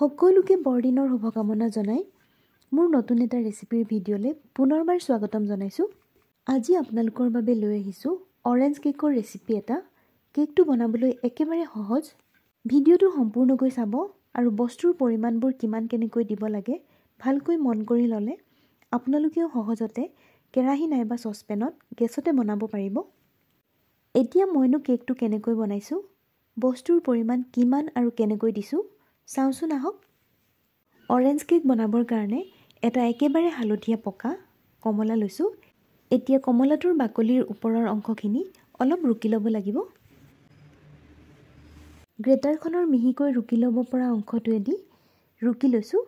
সকলোকে বৰদিনৰ শুভকামনা জনাই মোৰ নতুন এটা ৰেচিপিৰ ভিডিঅ'লৈ পুনৰবাৰ স্বাগতম জনাইছোঁ আজি আপোনালোকৰ বাবে লৈ আহিছোঁ অৰেঞ্জ কেকৰ ৰেচিপি এটা কেকটো বনাবলৈ একেবাৰে সহজ ভিডিঅ'টো সম্পূৰ্ণকৈ চাব আৰু বস্তুৰ পৰিমাণবোৰ কিমান কেনেকৈ দিব লাগে ভালকৈ মন কৰি ল'লে আপোনালোকেও সহজতে কেৰাহী নাইবা চচপেনত গেছতে বনাব পাৰিব এতিয়া মইনো কেকটো কেনেকৈ বনাইছোঁ বস্তুৰ পৰিমাণ কিমান আৰু কেনেকৈ দিছোঁ চাওঁচোন আহক অৰেঞ্জ কেক বনাবৰ কাৰণে এটা একেবাৰে হালধীয়া পকা কমলা লৈছোঁ এতিয়া কমলাটোৰ বাকলিৰ ওপৰৰ অংশখিনি অলপ ৰুকি ল'ব লাগিব গ্ৰেটাৰখনৰ মিহিকৈ ৰুকি ল'ব পৰা অংশটোৱেদি ৰুকি লৈছোঁ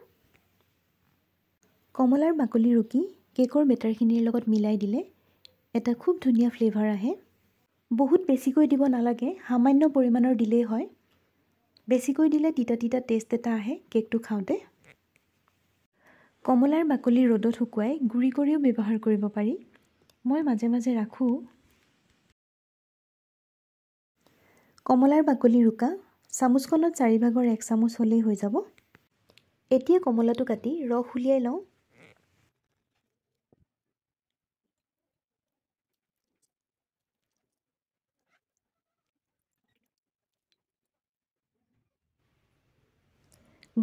কমলাৰ বাকলি ৰুকি কেকৰ বেটাৰখিনিৰ লগত মিলাই দিলে এটা খুব ধুনীয়া ফ্লেভাৰ আহে বহুত বেছিকৈ দিব নালাগে সামান্য পৰিমাণৰ দিলেই হয় বেছিকৈ দিলে তিতা তিতা টেষ্ট এটা আহে কেকটো খাওঁতে কমলাৰ বাকলি ৰ'দত শুকুৱাই গুড়ি কৰিও ব্যৱহাৰ কৰিব পাৰি মই মাজে মাজে ৰাখোঁ কমলাৰ বাকলি ৰোকা চামুচখনত চাৰিভাগৰ এক চামুচ হ'লেই হৈ যাব এতিয়া কমলাটো কাটি ৰস উলিয়াই লওঁ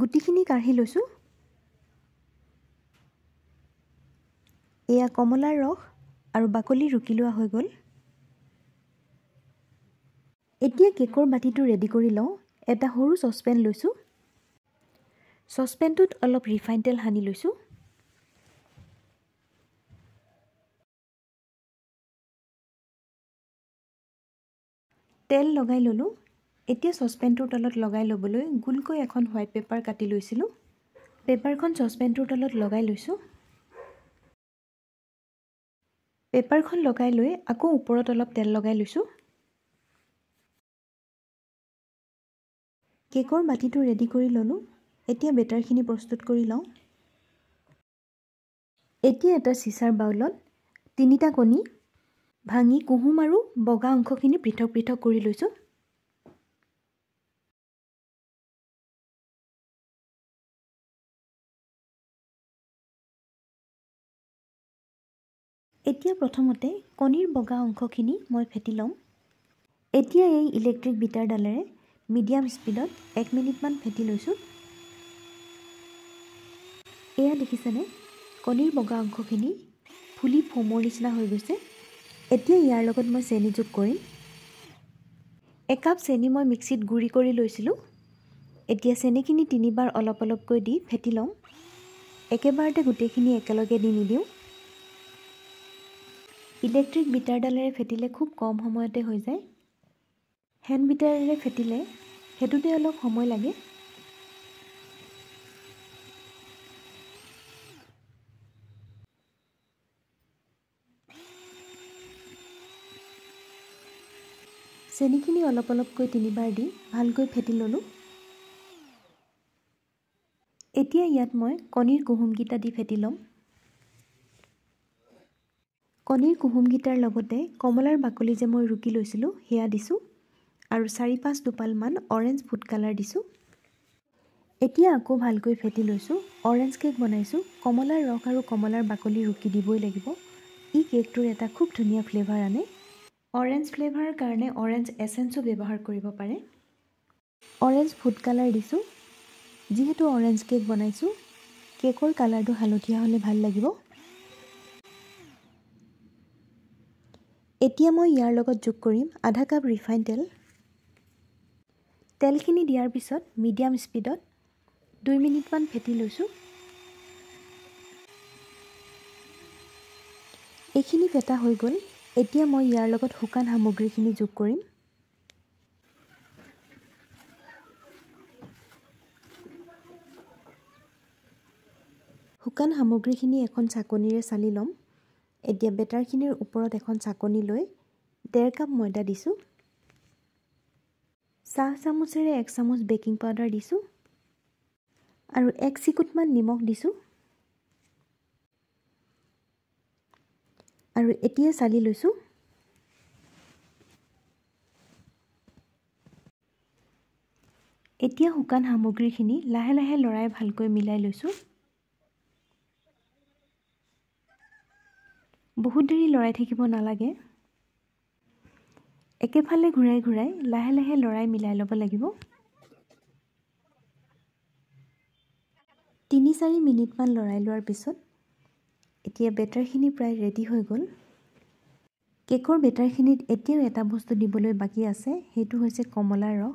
গুটিখিনি কাঢ়ি লৈছোঁ এয়া কমলাৰ ৰস আৰু বাকলি ৰুকি লোৱা হৈ গ'ল এতিয়া কেকৰ বাতিটো ৰেডি কৰি লওঁ এটা সৰু চচপেন লৈছোঁ চচপেনটোত অলপ ৰিফাইন তেল সানি লৈছোঁ তেল লগাই ল'লোঁ এতিয়া চচপেনটোৰ তলত লগাই ল'বলৈ গোলকৈ এখন হোৱাইট পেপাৰ কাটি লৈছিলোঁ পেপাৰখন চচপেনটোৰ তলত লগাই লৈছোঁ পেপাৰখন লগাই লৈ আকৌ ওপৰত অলপ তেল লগাই লৈছোঁ কেকৰ বাতিটো ৰেডি কৰি ল'লোঁ এতিয়া বেটাৰখিনি প্ৰস্তুত কৰি লওঁ এতিয়া এটা চিচাৰ বাউলত তিনিটা কণী ভাঙি কুহুম আৰু বগা অংশখিনি পৃথক পৃথক কৰি লৈছোঁ এতিয়া প্ৰথমতে কণীৰ বগা অংশখিনি মই ফেটি ল'ম এতিয়া এই ইলেক্ট্ৰিক বিটাৰডালেৰে মিডিয়াম স্পীডত এক মিনিটমান ফেটি লৈছোঁ এয়া দেখিছেনে কণীৰ বগা অংশখিনি ফুলি ফমোৱাৰ নিচিনা হৈ গৈছে এতিয়া ইয়াৰ লগত মই চেনি যোগ কৰিম একাপ চেনি মই মিক্সিত গুড়ি কৰি লৈছিলোঁ এতিয়া চেনিখিনি তিনিবাৰ অলপ অলপকৈ দি ফেটি ল'ম একেবাৰতে গোটেইখিনি একেলগে দি নিদিওঁ ইলেক্ট্ৰিক বিটাৰডালেৰে ফেটিলে খুব কম সময়তে হৈ যায় হেণ্ড বিটাৰেৰে ফেটিলে সেইটোতে অলপ সময় লাগে চেনিখিনি অলপ অলপকৈ তিনিবাৰ দি ভালকৈ ফেটি ল'লোঁ এতিয়া ইয়াত মই কণীৰ কুহুমকেইটা দি ফেটি ল'ম কণীৰ কুহুমকেইটাৰ লগতে কমলাৰ বাকলি যে মই ৰুকি লৈছিলোঁ সেয়া দিছোঁ আৰু চাৰি পাঁচ দুপালমান অৰেঞ্জ ফুড কালাৰ দিছোঁ এতিয়া আকৌ ভালকৈ ফেটি লৈছোঁ অৰেঞ্জ কেক বনাইছোঁ কমলাৰ ৰস আৰু কমলাৰ বাকলি ৰুকি দিবই লাগিব ই কেকটোৰ এটা খুব ধুনীয়া ফ্লেভাৰ আনে অৰেঞ্জ ফ্লেভাৰৰ কাৰণে অৰেঞ্জ এচেঞ্চো ব্যৱহাৰ কৰিব পাৰে অৰেঞ্জ ফুড কালাৰ দিছোঁ যিহেতু অৰেঞ্জ কেক বনাইছোঁ কেকৰ কালাৰটো হালধীয়া হ'লে ভাল লাগিব এতিয়া মই ইয়াৰ লগত যোগ কৰিম আধা কাপ ৰিফাইন তেল তেলখিনি দিয়াৰ পিছত মিডিয়াম স্পীডত দুই মিনিটমান ফেটি লৈছোঁ এইখিনি ফেটা হৈ গ'ল এতিয়া মই ইয়াৰ লগত শুকান সামগ্ৰীখিনি যোগ কৰিম শুকান সামগ্ৰীখিনি এখন চাকনিৰে চালি ল'ম এতিয়া বেটাৰখিনিৰ ওপৰত এখন চাকনি লৈ ডেৰ কাপ ময়দা দিছোঁ চাহ চামুচেৰে এক চামুচ বেকিং পাউডাৰ দিছোঁ আৰু এক চিকুটমান নিমখ দিছোঁ আৰু এতিয়া চালি লৈছোঁ এতিয়া শুকান সামগ্ৰীখিনি লাহে লাহে লৰাই ভালকৈ মিলাই লৈছোঁ বহুত দেৰি লৰাই থাকিব নালাগে একেফালে ঘূৰাই ঘূৰাই লাহে লাহে লৰাই মিলাই ল'ব লাগিব তিনি চাৰি মিনিটমান লৰাই লোৱাৰ পিছত এতিয়া বেটাৰখিনি প্ৰায় ৰেডি হৈ গ'ল কেকৰ বেটাৰখিনিত এতিয়াও এটা বস্তু দিবলৈ বাকী আছে সেইটো হৈছে কমলাৰ ৰস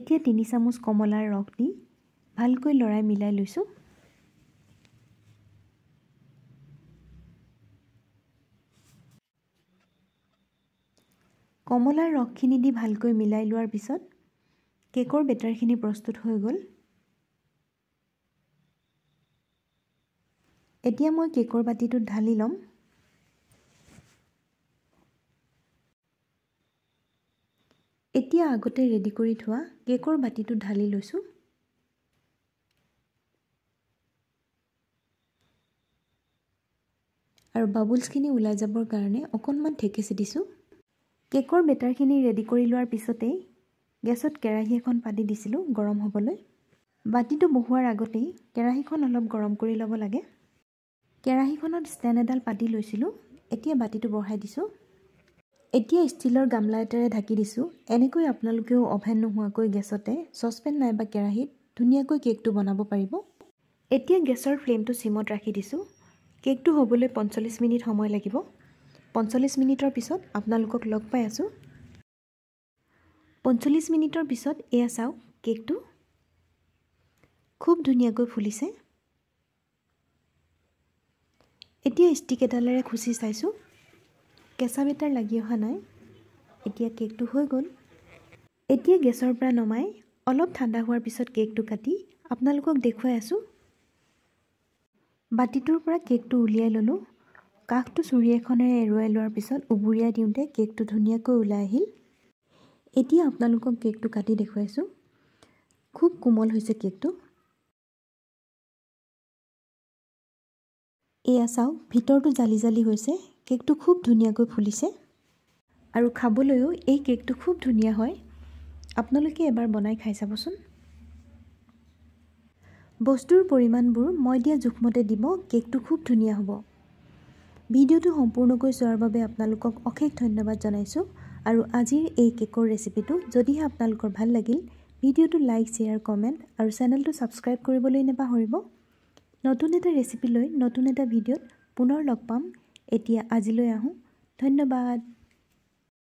এতিয়া তিনি চামুচ কমলাৰ ৰস দি ভালকৈ লৰাই মিলাই লৈছোঁ কমলাৰ ৰসখিনি দি ভালকৈ মিলাই লোৱাৰ পিছত কেকৰ বেটাৰখিনি প্ৰস্তুত হৈ গ'ল এতিয়া মই কেকৰ বাতিটোত ঢালি ল'ম এতিয়া আগতে ৰেডি কৰি থোৱা কেকৰ বাতিটো ঢালি লৈছোঁ আৰু বাবুলছখিনি ওলাই যাবৰ কাৰণে অকণমান ঢেকেচি দিছোঁ কেকৰ বেটাৰখিনি ৰেডি কৰি লোৱাৰ পিছতেই গেছত কেৰাহী এখন পাতি দিছিলোঁ গৰম হ'বলৈ বাতিটো বহোৱাৰ আগতেই কেৰাহীখন অলপ গৰম কৰি ল'ব লাগে কেৰাহীখনত ষ্টেণ্ড এডাল পাতি লৈছিলোঁ এতিয়া বাতিটো বঢ়াই দিছোঁ এতিয়া ষ্টিলৰ গামলা এটাৰে ঢাকি দিছোঁ এনেকৈ আপোনালোকেও অ'ভেন নোহোৱাকৈ গেছতে চচপেন নাইবা কেৰাহীত ধুনীয়াকৈ কেকটো বনাব পাৰিব এতিয়া গেছৰ ফ্লেমটো চিমত ৰাখি দিছোঁ কেকটো হ'বলৈ পঞ্চল্লিছ মিনিট সময় লাগিব পঞ্চল্লিছ মিনিটৰ পিছত আপোনালোকক লগ পাই আছোঁ পঞ্চল্লিছ মিনিটৰ পিছত এয়া চাওক কেকটো খুব ধুনীয়াকৈ ফুলিছে এতিয়া ষ্টিক এডালেৰে খুচি চাইছোঁ কেঁচা বেটাৰ লাগি অহা নাই এতিয়া কেকটো হৈ গ'ল এতিয়া গেছৰ পৰা নমাই অলপ ঠাণ্ডা হোৱাৰ পিছত কেকটো কাটি আপোনালোকক দেখুৱাই আছোঁ বাতিটোৰ পৰা কেকটো উলিয়াই ল'লোঁ কাষটো চুৰি এখনেৰে এৰুৱাই লোৱাৰ পিছত উবুৰিয়াই দিওঁতে কেকটো ধুনীয়াকৈ ওলাই আহিল এতিয়া আপোনালোকক কেকটো কাটি দেখুৱাইছোঁ খুব কোমল হৈছে কেকটো এয়া চাওক ভিতৰটো জালি জালি হৈছে কেকটো খুব ধুনীয়াকৈ ফুলিছে আৰু খাবলৈও এই কেকটো খুব ধুনীয়া হয় আপোনালোকে এবাৰ বনাই খাই চাবচোন বস্তুৰ পৰিমাণবোৰ মই দিয়া জোখমতে দিব কেকটো খুব ধুনীয়া হ'ব ভিডিঅ'টো সম্পূৰ্ণকৈ চোৱাৰ বাবে আপোনালোকক অশেষ ধন্যবাদ জনাইছোঁ আৰু আজিৰ এই কেকৰ ৰেচিপিটো যদিহে আপোনালোকৰ ভাল লাগিল ভিডিঅ'টো লাইক শ্বেয়াৰ কমেণ্ট আৰু চেনেলটো ছাবস্ক্ৰাইব কৰিবলৈ নাপাহৰিব নতুন এটা ৰেচিপি লৈ নতুন এটা ভিডিঅ'ত পুনৰ লগ পাম এতিয়া আজিলৈ আহোঁ ধন্যবাদ